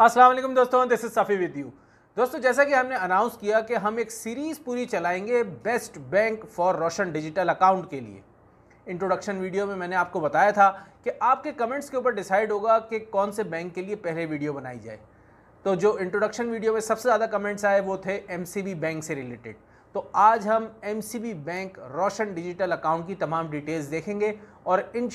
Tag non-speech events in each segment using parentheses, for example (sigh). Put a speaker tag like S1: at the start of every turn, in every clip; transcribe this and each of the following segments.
S1: अस्सलाम वालेकुम दोस्तों this is Safi with you दोस्तों जैसा कि हमने अनाउंस किया कि हम एक सीरीज़ पूरी चलाएंगे best bank for Roshan digital account के लिए इंट्रोडक्शन वीडियो में मैंने आपको बताया था कि आपके कमेंट्स के ऊपर डिसाइड होगा कि कौन से बैंक के लिए पहले वीडियो बनाई जाए तो जो इंट्रोडक्शन वीडियो में सबसे ज़्यादा कमेंट्स आए वो थे एम बैंक से रिलेटेड तो आज हम M bank Roshan digital account की तमाम डिटेल्स देखेंगे और इन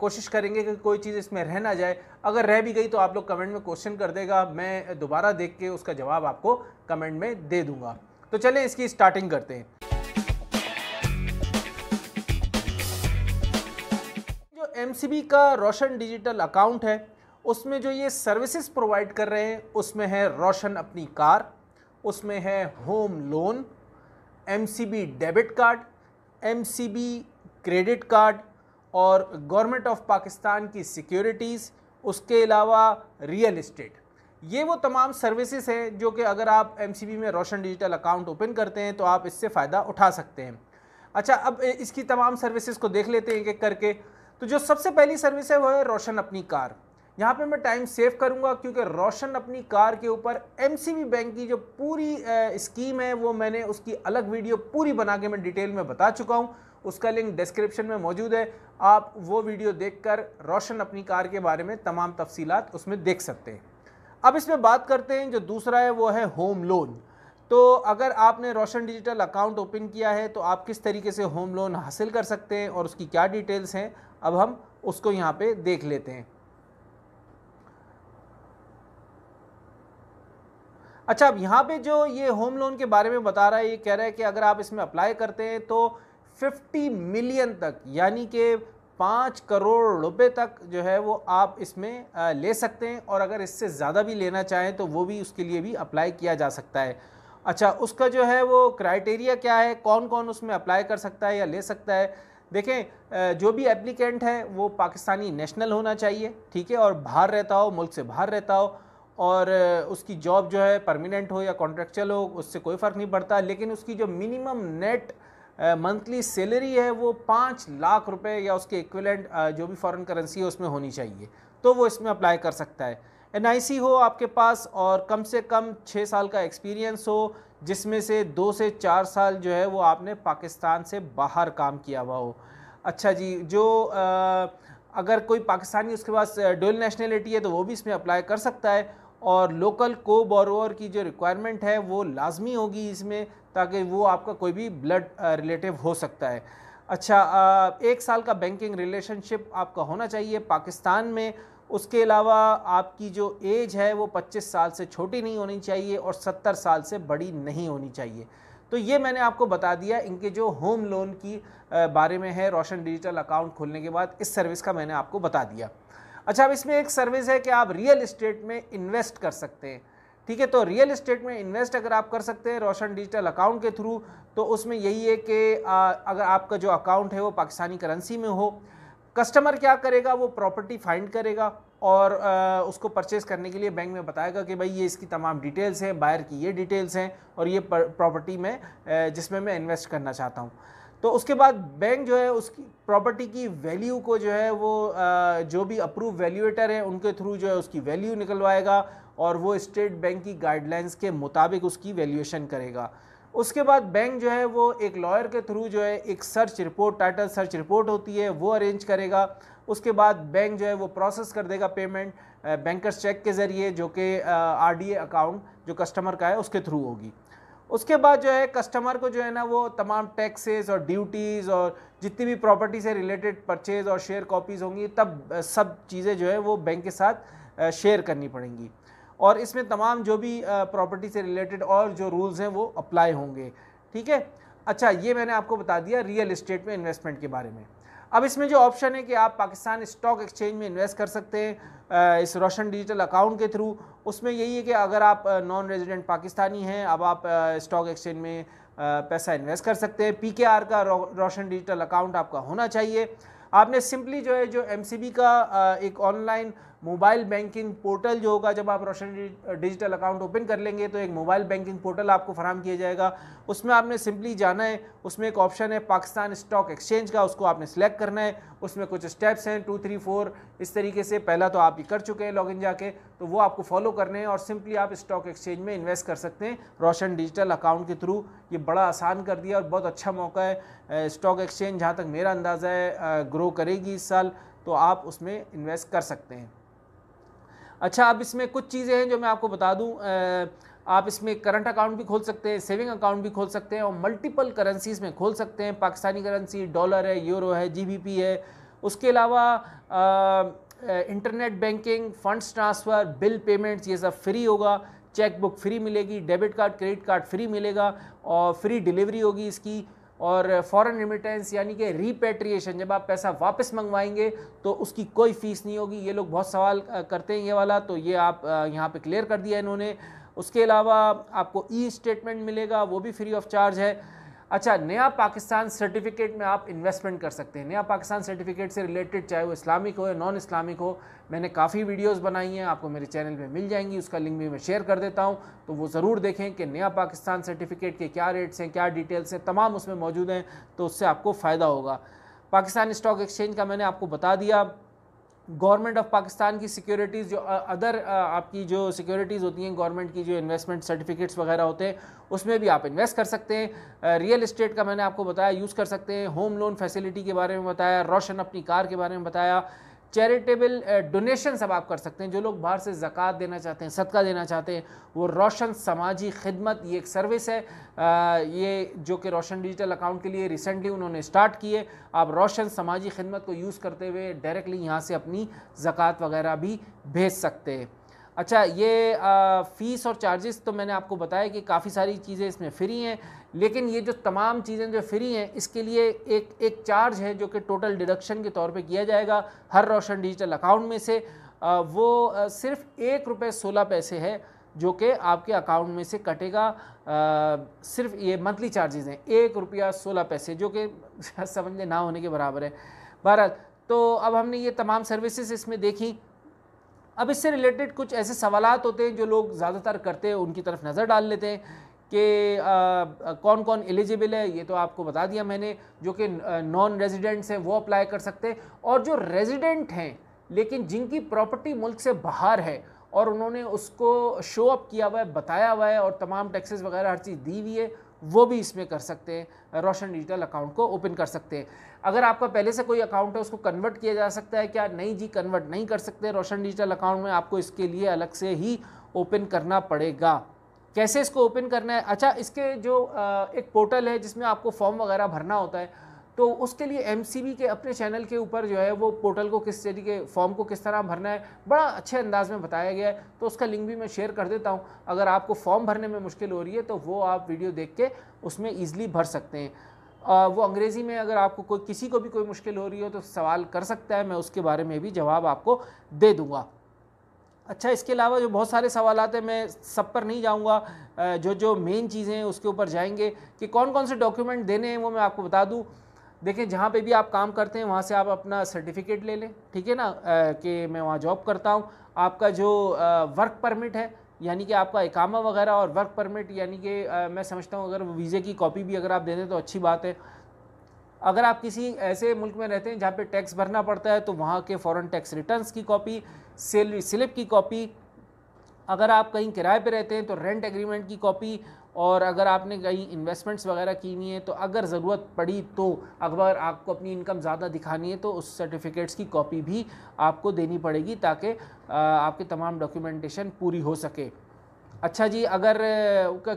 S1: कोशिश करेंगे कि कोई चीज़ इसमें रह ना जाए अगर रह भी गई तो आप लोग कमेंट में क्वेश्चन कर देगा मैं दोबारा देख के उसका जवाब आपको कमेंट में दे दूँगा तो चले इसकी स्टार्टिंग करते हैं जो एम का रोशन डिजिटल अकाउंट है उसमें जो ये सर्विसेज प्रोवाइड कर रहे हैं उसमें है रोशन अपनी कार उसमें है home loan M debit card M credit card और गवर्नमेंट ऑफ पाकिस्तान की सिक्योरिटीज़ उसके अलावा रियल इस्टेट ये वो तमाम सर्विसेज हैं जो कि अगर आप एम में रोशन डिजिटल अकाउंट ओपन करते हैं तो आप इससे फ़ायदा उठा सकते हैं अच्छा अब इसकी तमाम सर्विसेज को देख लेते हैं एक एक करके तो जो सबसे पहली सर्विस है वो है रोशन अपनी कार यहाँ पे मैं टाइम सेव करूँगा क्योंकि रोशन अपनी कार के ऊपर एम बैंक की जो पूरी स्कीम है वो मैंने उसकी अलग वीडियो पूरी बना के मैं डिटेल में बता चुका हूँ उसका लिंक डिस्क्रिप्शन में मौजूद है आप वो वीडियो देखकर रोशन अपनी कार के बारे में तमाम तफसीलात उसमें देख सकते हैं अब इसमें बात करते हैं जो दूसरा है वो है होम लोन तो अगर आपने रोशन डिजिटल अकाउंट ओपन किया है तो आप किस तरीके से होम लोन हासिल कर सकते हैं और उसकी क्या डिटेल्स हैं अब हम उसको यहाँ पे देख लेते हैं अच्छा अब यहाँ पे जो ये होम लोन के बारे में बता रहा है ये कह रहा है कि अगर आप इसमें अप्लाई करते हैं तो 50 मिलियन तक यानी कि पाँच करोड़ रुपए तक जो है वो आप इसमें ले सकते हैं और अगर इससे ज़्यादा भी लेना चाहें तो वो भी उसके लिए भी अप्लाई किया जा सकता है अच्छा उसका जो है वो क्राइटेरिया क्या है कौन कौन उसमें अप्लाई कर सकता है या ले सकता है देखें जो भी एप्लीकेंट है वो पाकिस्तानी नेशनल होना चाहिए ठीक है और बाहर रहता हो मुल्क से बाहर रहता हो और उसकी जॉब जो है परमानेंट हो या कॉन्ट्रेक्चुअल हो उससे कोई फ़र्क नहीं पड़ता लेकिन उसकी जो मिनिमम नेट मंथली सैलरी है वो पाँच लाख रुपए या उसके इक्विलेंट जो भी फॉरेन करेंसी है उसमें होनी चाहिए तो वो इसमें अप्लाई कर सकता है एन हो आपके पास और कम से कम छः साल का एक्सपीरियंस हो जिसमें से दो से चार साल जो है वो आपने पाकिस्तान से बाहर काम किया हुआ हो अच्छा जी जो आ, अगर कोई पाकिस्तानी उसके पास डोल नेशनलिटी है तो वो भी इसमें अप्लाई कर सकता है और लोकल को बोरोवर की जो रिक्वायरमेंट है वो लाजमी होगी इसमें ताकि वो आपका कोई भी ब्लड रिलेटिव हो सकता है अच्छा एक साल का बैंकिंग रिलेशनशिप आपका होना चाहिए पाकिस्तान में उसके अलावा आपकी जो एज है वो 25 साल से छोटी नहीं होनी चाहिए और 70 साल से बड़ी नहीं होनी चाहिए तो ये मैंने आपको बता दिया इनके जो होम लोन की बारे में है रोशन डिजिटल अकाउंट खोलने के बाद इस सर्विस का मैंने आपको बता दिया अच्छा अब इसमें एक सर्विस है कि आप रियल इस्टेट में इन्वेस्ट कर सकते हैं ठीक है तो रियल इस्टेट में इन्वेस्ट अगर आप कर सकते हैं रोशन डिजिटल अकाउंट के थ्रू तो उसमें यही है कि अगर आपका जो अकाउंट है वो पाकिस्तानी करेंसी में हो कस्टमर क्या करेगा वो प्रॉपर्टी फाइंड करेगा और आ, उसको परचेस करने के लिए बैंक में बताएगा कि भाई ये इसकी तमाम डिटेल्स हैं बायर की ये डिटेल्स हैं और ये प्रॉपर्टी में जिसमें मैं इन्वेस्ट करना चाहता हूँ तो उसके बाद बैंक जो है उसकी प्रॉपर्टी की वैल्यू को जो है वो जो भी अप्रूव वैल्यूएटर है उनके थ्रू जो है उसकी वैल्यू निकलवाएगा और वो स्टेट बैंक की गाइडलाइंस के मुताबिक उसकी वैल्यूएशन करेगा उसके बाद बैंक जो है वो एक लॉयर के थ्रू जो है एक search report title search report होती है वो अरेंज करेगा उसके बाद बैंक जो है वो प्रोसेस कर देगा पेमेंट बैंकर्स चेक के ज़रिए जो कि आर अकाउंट जो कस्टमर का है उसके थ्रू होगी उसके बाद जो है कस्टमर को जो है ना वो तमाम टैक्सेस और ड्यूटीज़ और जितनी भी प्रॉपर्टी से रिलेटेड परचेज़ और शेयर कॉपीज़ होंगी तब सब चीज़ें जो है वो बैंक के साथ शेयर करनी पड़ेंगी और इसमें तमाम जो भी प्रॉपर्टी से रिलेटेड और जो रूल्स हैं वो अप्लाई होंगे ठीक है अच्छा ये मैंने आपको बता दिया रियल इस्टेट में इन्वेस्टमेंट के बारे में अब इसमें जो ऑप्शन है कि आप पाकिस्तान स्टॉक एक्सचेंज में इन्वेस्ट कर सकते हैं इस रोशन डिजिटल अकाउंट के थ्रू उसमें यही है कि अगर आप नॉन रेजिडेंट पाकिस्तानी हैं अब आप स्टॉक एक्सचेंज में पैसा इन्वेस्ट कर सकते हैं पी का रोशन डिजिटल अकाउंट आपका होना चाहिए आपने सिंपली जो है जो एम का एक ऑनलाइन मोबाइल बैंकिंग पोर्टल जो होगा जब आप रोशन डिजिटल अकाउंट ओपन कर लेंगे तो एक मोबाइल बैंकिंग पोर्टल आपको फराम किया जाएगा उसमें आपने सिंपली जाना है उसमें एक ऑप्शन है पाकिस्तान स्टॉक एक्सचेंज का उसको आपने सेलेक्ट करना है उसमें कुछ स्टेप्स हैं टू थ्री फोर इस तरीके से पहला तो आप ही कर चुके हैं लॉग इन जाके तो वो आपको फॉलो करने हैं और सिंपली आप स्टॉक एक्सचेंज में इन्वेस्ट कर सकते हैं रोशन डिजिटल अकाउंट के थ्रू ये बड़ा आसान कर दिया और बहुत अच्छा मौका है स्टॉक एक्सचेंज जहाँ तक मेरा अंदाज़ा है ग्रो करेगी इस साल तो आप उसमें इन्वेस्ट कर सकते हैं अच्छा अब इसमें कुछ चीज़ें हैं जो मैं आपको बता दूँ आप इसमें करंट अकाउंट भी खोल सकते हैं सेविंग अकाउंट भी खोल सकते हैं और मल्टीपल करेंसीज़ में खोल सकते हैं पाकिस्तानी करेंसी डॉलर है यूरो है जीबीपी है उसके अलावा internet banking funds transfer bill payments ये सब फ्री होगा चेकबुक फ्री मिलेगी debit card credit card free मिलेगा और फ्री डिलीवरी होगी इसकी और फॉरेन रिमिटेंस यानी कि रिपेट्रिएशन जब आप पैसा वापस मंगवाएंगे तो उसकी कोई फ़ीस नहीं होगी ये लोग बहुत सवाल करते हैं ये वाला तो ये आप यहाँ पे क्लियर कर दिया इन्होंने उसके अलावा आपको ई स्टेटमेंट मिलेगा वो भी फ्री ऑफ चार्ज है अच्छा नया पाकिस्तान सर्टिफिकेट में आप इन्वेस्टमेंट कर सकते हैं नया पाकिस्तान सर्टिफिकेट से रिलेटेड चाहे वो इस्लामिक हो या नॉन इस्लामिक हो मैंने काफ़ी वीडियोस बनाई हैं आपको मेरे चैनल पे मिल जाएंगी उसका लिंक भी मैं शेयर कर देता हूं तो वो ज़रूर देखें कि नया पाकिस्तान सर्टिफिकेट के क्या रेट्स हैं क्या डिटेल्स हैं तमाम उसमें मौजूद हैं तो उससे आपको फ़ायदा होगा पाकिस्तान स्टॉक एक्सचेंज का मैंने आपको बता दिया गवर्नमेंट ऑफ पाकिस्तान की सिक्योरिटीज़ जो अदर आपकी जो सिक्योरिटीज़ होती हैं गवर्नमेंट की जो इन्वेस्टमेंट सर्टिफिकेट्स वगैरह होते हैं उसमें भी आप इन्वेस्ट कर सकते हैं रियल इस्टेट का मैंने आपको बताया यूज़ कर सकते हैं होम लोन फैसिलिटी के बारे में बताया रोशन अपनी कार के बारे में बताया चैरिटेबल डोनेशन सब आप कर सकते हैं जो लोग बाहर से ज़क़ात देना चाहते हैं सदका देना चाहते हैं वो रोशन समाजी खिदमत ये एक सर्विस है आ, ये जो कि रोशन डिजिटल अकाउंट के लिए रिसेंटली उन्होंने स्टार्ट किए आप रोशन समाजी खिदमत को यूज़ करते हुए डायरेक्टली यहाँ से अपनी ज़क़़त वगैरह भी भेज सकते हैं अच्छा ये आ, फीस और चार्जेस तो मैंने आपको बताया कि काफ़ी सारी चीज़ें इसमें फ्री हैं लेकिन ये जो तमाम चीज़ें जो फ्री हैं इसके लिए एक एक चार्ज है जो कि टोटल डिडक्शन के तौर पे किया जाएगा हर रोशन डिजिटल अकाउंट में से आ, वो आ, सिर्फ एक रुपये सोलह पैसे है जो कि आपके अकाउंट में से कटेगा आ, सिर्फ ये मंथली चार्जेज हैं एक रुपया सोलह पैसे जो कि (laughs) समझ में ना होने के बराबर है बहरहाल तो अब हमने ये तमाम सर्विसेज इसमें देखी अब इससे रिलेटेड कुछ ऐसे सवाल होते हैं जो लोग ज़्यादातर करते हैं उनकी तरफ नज़र डाल लेते हैं कि कौन कौन एलिजिबल है ये तो आपको बता दिया मैंने जो कि नॉन रेजिडेंट्स हैं वो अप्लाई कर सकते हैं और जो रेजिडेंट हैं लेकिन जिनकी प्रॉपर्टी मुल्क से बाहर है और उन्होंने उसको शो अप किया हुआ है बताया हुआ है और तमाम टैक्सेस वगैरह हर चीज़ दी हुई है वो भी इसमें कर सकते हैं रोशन डिजिटल अकाउंट को ओपन कर सकते हैं अगर आपका पहले से कोई अकाउंट है उसको कन्वर्ट किया जा सकता है क्या नहीं जी कन्वर्ट नहीं कर सकते रोशन डिजिटल अकाउंट में आपको इसके लिए अलग से ही ओपन करना पड़ेगा कैसे इसको ओपन करना है अच्छा इसके जो एक पोर्टल है जिसमें आपको फॉर्म वगैरह भरना होता है तो उसके लिए एम के अपने चैनल के ऊपर जो है वो पोर्टल को किस तरीके फॉर्म को किस तरह भरना है बड़ा अच्छे अंदाज में बताया गया है तो उसका लिंक भी मैं शेयर कर देता हूँ अगर आपको फॉर्म भरने में मुश्किल हो रही है तो वो आप वीडियो देख के उसमें ईजिली भर सकते हैं आ, वो अंग्रेज़ी में अगर आपको कोई किसी को भी कोई मुश्किल हो रही हो तो सवाल कर सकता है मैं उसके बारे में भी जवाब आपको दे दूँगा अच्छा इसके अलावा जो बहुत सारे सवाल आते हैं मैं सब पर नहीं जाऊँगा जो जो मेन चीज़ें हैं उसके ऊपर जाएंगे कि कौन कौन से डॉक्यूमेंट देने हैं वो मैं आपको बता दूँ देखें जहाँ पे भी आप काम करते हैं वहाँ से आप अपना सर्टिफिकेट ले लें ठीक है ना कि मैं वहाँ जॉब करता हूँ आपका जो वर्क परमिट है यानी कि आपका इकामा वगैरह और वर्क परमिट यानी कि मैं समझता हूँ अगर वीज़े की कॉपी भी अगर आप दे दें तो अच्छी बात है अगर आप किसी ऐसे मुल्क में रहते हैं जहाँ पे टैक्स भरना पड़ता है तो वहाँ के फॉरेन टैक्स रिटर्न्स की कॉपी सैलरी स्लिप की कॉपी अगर आप कहीं किराए पे रहते हैं तो रेंट एग्रीमेंट की कॉपी और अगर आपने कहीं इन्वेस्टमेंट्स वगैरह की हुई हैं तो अगर ज़रूरत पड़ी तो अगर आपको अपनी इनकम ज़्यादा दिखानी है तो उस सर्टिफिकेट्स की कॉपी भी आपको देनी पड़ेगी ताकि आपके तमाम डॉक्यूमेंटेशन पूरी हो सके अच्छा जी अगर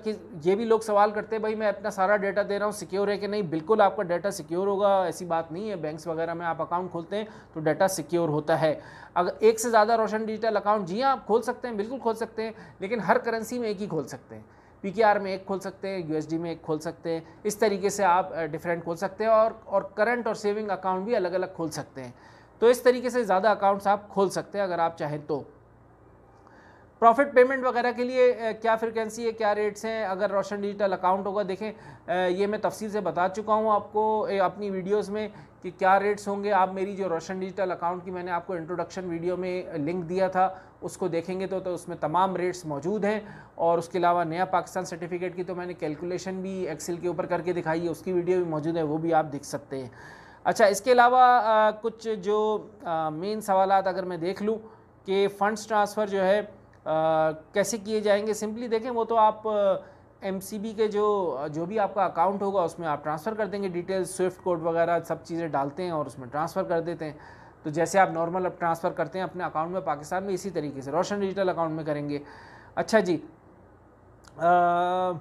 S1: कि ये भी लोग सवाल करते हैं भाई मैं अपना सारा डाटा दे रहा हूँ सिक्योर है कि नहीं बिल्कुल आपका डाटा सिक्योर होगा ऐसी बात नहीं है बैंक्स वगैरह में आप अकाउंट खोलते हैं तो डाटा सिक्योर होता है अगर एक से ज़्यादा रोशन डिजिटल अकाउंट जी हाँ आप खोल सकते हैं बिल्कुल खोल सकते हैं लेकिन हर करेंसी में एक ही खोल सकते हैं पी में एक खोल सकते हैं यू में एक खोल सकते हैं इस तरीके से आप डिफरेंट खोल सकते हैं और और करंट और सेविंग अकाउंट भी अलग अलग खोल सकते हैं तो इस तरीके से ज़्यादा अकाउंट्स आप खोल सकते हैं अगर आप चाहें तो प्रॉफिट पेमेंट वगैरह के लिए क्या फ्रिक्वेंसी है क्या रेट्स हैं अगर रोशन डिजिटल अकाउंट होगा देखें ये मैं तफसील से बता चुका हूँ आपको अपनी वीडियोस में कि क्या रेट्स होंगे आप मेरी जो रोशन डिजिटल अकाउंट की मैंने आपको इंट्रोडक्शन वीडियो में लिंक दिया था उसको देखेंगे तो, तो उसमें तमाम रेट्स मौजूद हैं और उसके अलावा नया पाकिस्तान सर्टिफिकेट की तो मैंने कैलकुलेशन भी एक्सेल के ऊपर करके दिखाई है उसकी वीडियो भी मौजूद है वो भी आप देख सकते हैं अच्छा इसके अलावा कुछ जो मेन सवाल अगर मैं देख लूँ कि फ़ंड्स ट्रांसफ़र जो है कैसे किए जाएंगे सिंपली देखें वो तो आप एम के जो जो भी आपका अकाउंट होगा उसमें आप ट्रांसफ़र कर देंगे डिटेल्स स्विफ्ट कोड वगैरह सब चीज़ें डालते हैं और उसमें ट्रांसफ़र कर देते हैं तो जैसे आप नॉर्मल अब ट्रांसफ़र करते हैं अपने अकाउंट में पाकिस्तान में इसी तरीके से रोशन डिजिटल अकाउंट में करेंगे अच्छा जी आ,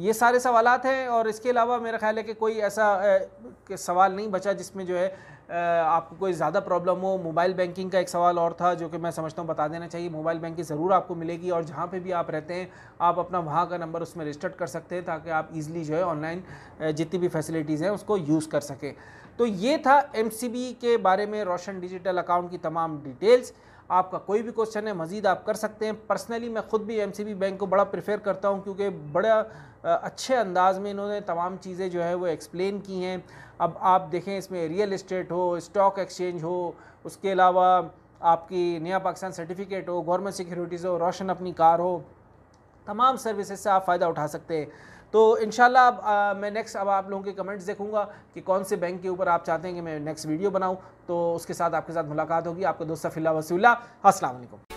S1: ये सारे सवालत हैं और इसके अलावा मेरा ख्याल है कि कोई ऐसा ए, सवाल नहीं बचा जिसमें जो है आपको कोई ज़्यादा प्रॉब्लम हो मोबाइल बैंकिंग का एक सवाल और था जो कि मैं समझता हूँ बता देना चाहिए मोबाइल बैंकिंग ज़रूर आपको मिलेगी और जहाँ पे भी आप रहते हैं आप अपना वहाँ का नंबर उसमें रजिस्टर्ड कर सकते हैं ताकि आप इजीली जो है ऑनलाइन जितनी भी फैसिलिटीज़ हैं उसको यूज़ कर सकें तो ये था एम के बारे में रोशन डिजिटल अकाउंट की तमाम डिटेल्स आपका कोई भी क्वेश्चन है मजीद आप कर सकते हैं पर्सनली मैं ख़ुद भी एम बैंक को बड़ा प्रेफर करता हूँ क्योंकि बड़ा अच्छे अंदाज में इन्होंने तमाम चीज़ें जो है वो एक्सप्लेन की हैं अब आप देखें इसमें रियल इस्टेट हो स्टॉक एक्सचेंज हो उसके अलावा आपकी नया पाकिस्तान सर्टिफिकेट हो गवर्नमेंट सिक्योरिटीज़ हो रोशन अपनी कार हो तमाम सर्विसेज से आप फ़ायदा उठा सकते हैं तो इन मैं नेक्स्ट अब आप लोगों के कमेंट्स देखूंगा कि कौन से बैंक के ऊपर आप चाहते हैं कि मैं नेक्स्ट वीडियो बनाऊँ तो उसके साथ आपके साथ मुलाकात होगी आपका दोस्त फिल्ला वसूल्ला असलम